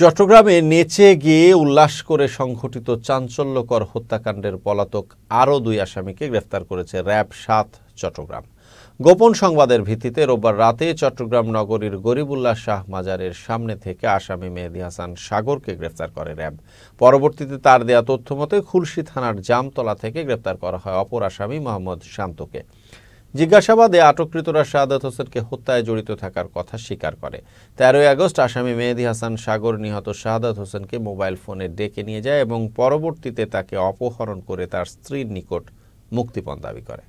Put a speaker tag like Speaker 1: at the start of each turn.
Speaker 1: চট্টগ্রামে নেচে গিয়ে উল্লাস করে সংঘটিত চাঞ্চল্যকর হত্যাকাণ্ডের পলাতক আরও দুই আসামিকে গ্রেফতার করেছে র্যাব সাত চট্টগ্রাম গোপন সংবাদের ভিত্তিতে রোববার রাতে চট্টগ্রাম নগরীর গরিবুল্লাহ শাহ মাজারের সামনে থেকে আসামি মেহেদি হাসান সাগরকে গ্রেফতার করে র্যাব পরবর্তীতে তার দেয়া তথ্য মতে খুলশি থানার জামতলা থেকে গ্রেফতার করা হয় অপর আসামি মোহাম্মদ শান্তকে জিজ্ঞাসাবাদে আটককৃতরা সাদাত হোসেনকে হত্যায় জড়িত থাকার কথা স্বীকার করে তেরোই আগস্ট আসামি মেহেদি হাসান সাগর নিহত শাহাদাত হোসেনকে মোবাইল ফোনে ডেকে নিয়ে যায় এবং পরবর্তীতে তাকে অপহরণ করে তার স্ত্রীর নিকট মুক্তিপণ দাবি করে